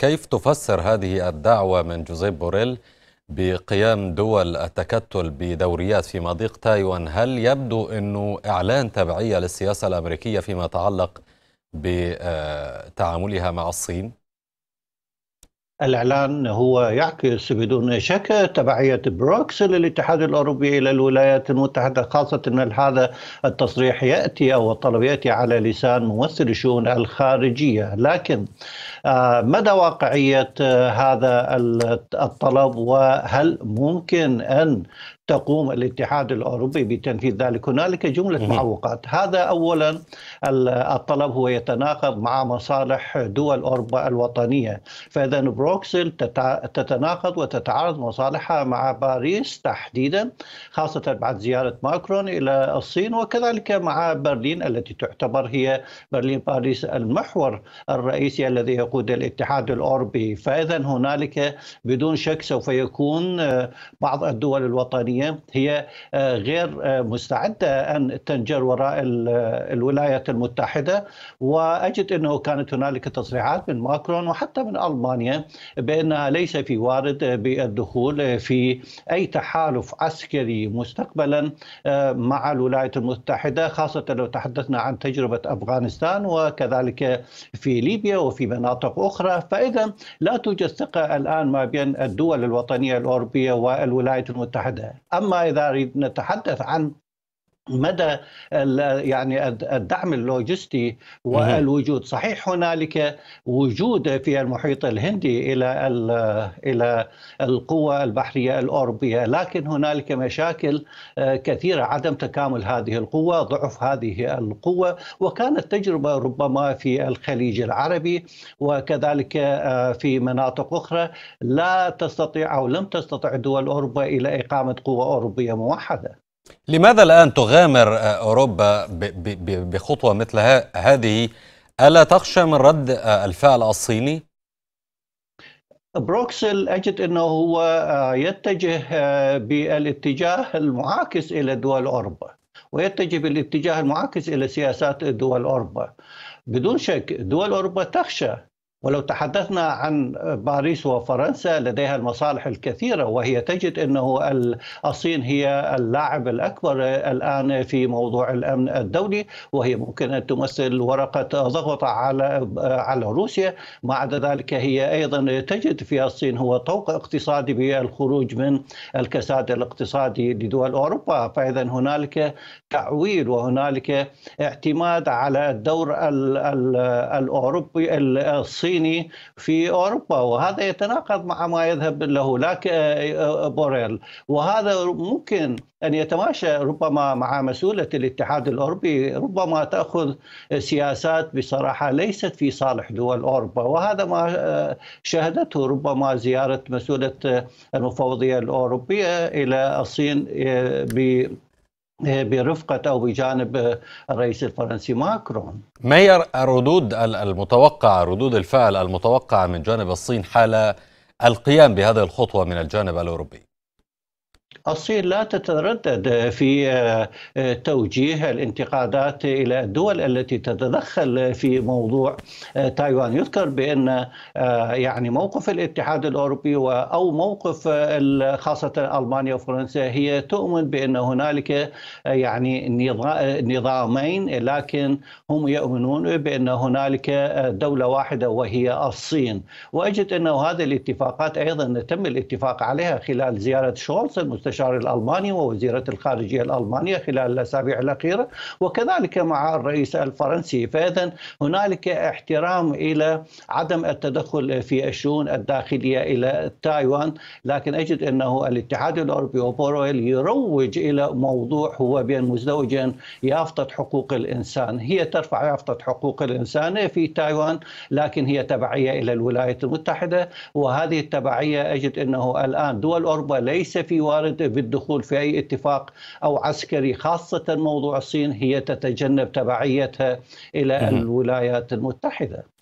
كيف تفسر هذه الدعوة من جوزيف بوريل بقيام دول التكتل بدوريات في مضيق تايوان هل يبدو أنه إعلان تبعية للسياسة الأمريكية فيما يتعلق بتعاملها مع الصين؟ الإعلان هو يعكس بدون شك تبعية بروكس للاتحاد الأوروبي إلى الولايات المتحدة خاصة أن هذا التصريح يأتي أو الطلب يأتي على لسان ممثل الشؤون الخارجية لكن آه، مدى واقعية آه، هذا الطلب وهل ممكن أن تقوم الاتحاد الاوروبي بتنفيذ ذلك هنالك جمله معوقات هذا اولا الطلب هو يتناقض مع مصالح دول اوروبا الوطنيه فاذا بروكسل تتناقض وتتعارض مصالحها مع باريس تحديدا خاصه بعد زياره ماكرون الى الصين وكذلك مع برلين التي تعتبر هي برلين باريس المحور الرئيسي الذي يقود الاتحاد الاوروبي فاذا هنالك بدون شك سوف يكون آه، بعض الدول الوطنيه الايام هي آه، غير آه، مستعده ان تنجر وراء آه، الولايات المتحده واجد انه كانت هنالك تصريحات من ماكرون وحتى من المانيا بانها ليس في وارد بالدخول في اي تحالف عسكري مستقبلا مع الولايات المتحده خاصه لو تحدثنا عن تجربه افغانستان وكذلك في ليبيا وفي مناطق اخرى فاذا لا توجد ثقه الان ما بين الدول الوطنيه الاوروبيه والولايات المتحده أما إذا نتحدث عن مدى يعني الدعم اللوجستي والوجود صحيح هنالك وجود في المحيط الهندي الى الى القوى البحريه الاوروبيه لكن هنالك مشاكل آه، كثيره عدم تكامل هذه القوه ضعف هذه القوه وكانت تجربه ربما في الخليج العربي وكذلك آه، في مناطق اخرى لا تستطيع او لم تستطع دول اوروبا الى اقامه قوه اوروبيه موحده لماذا الآن تغامر آه، أوروبا بخطوة مثل هذه ألا تخشى من رد آه، الفعل الصيني؟ بروكسل أجد أنه هو آه، يتجه بالاتجاه المعاكس إلى دول أوروبا ويتجه بالاتجاه المعاكس إلى سياسات دول أوروبا بدون شك دول أوروبا تخشى ولو تحدثنا عن باريس وفرنسا لديها المصالح الكثيره وهي تجد انه الصين هي اللاعب الاكبر الان في موضوع الامن الدولي وهي ممكن ان تمثل ورقه ضغط على على روسيا ما عدا ذلك هي ايضا تجد في الصين هو طوق اقتصادي بالخروج من الكساد الاقتصادي لدول اوروبا فاذا هنالك تعويل وهنالك اعتماد على الدور الاوروبي الصيني الصيني في أوروبا وهذا يتناقض مع ما يذهب له لك آه، آه، بوريل وهذا ممكن أن يتماشى ربما مع مسؤولة الاتحاد الأوروبي ربما تأخذ سياسات بصراحة ليست في صالح دول أوروبا وهذا ما آه، شهدته ربما زيارة مسؤولة المفوضية الأوروبية إلى الصين ب برفقة أو بجانب الرئيس الفرنسي ماكرون ما هي الردود المتوقعة ردود الفعل المتوقعة من جانب الصين حال القيام بهذه الخطوة من الجانب الأوروبي؟ الصين لا تتردد في آه، توجيه الانتقادات الى الدول التي تتدخل في موضوع آه، تايوان يذكر بان آه، يعني موقف الاتحاد الاوروبي او موقف خاصه المانيا وفرنسا هي تؤمن بان هنالك يعني نظامين لكن هم يؤمنون بان هنالك دوله واحده وهي الصين واجد انه هذه الاتفاقات ايضا تم الاتفاق عليها خلال زياره شولز المستشار المستشار الألماني ووزيرة الخارجية الألمانية خلال الأسابيع الأخيرة وكذلك مع الرئيس الفرنسي فإذا هنالك احترام إلى عدم التدخل في الشؤون الداخلية إلى تايوان لكن أجد أنه الاتحاد الأوروبي وبورويل يروج إلى موضوع هو بين مزدوجين يافطة حقوق الإنسان هي ترفع يافطة حقوق الإنسان في تايوان لكن هي تبعية إلى الولايات المتحدة وهذه التبعية أجد أنه الآن دول أوروبا ليس في وارد بالدخول في أي اتفاق أو عسكري خاصة موضوع الصين هي تتجنب تبعيتها إلى الولايات المتحدة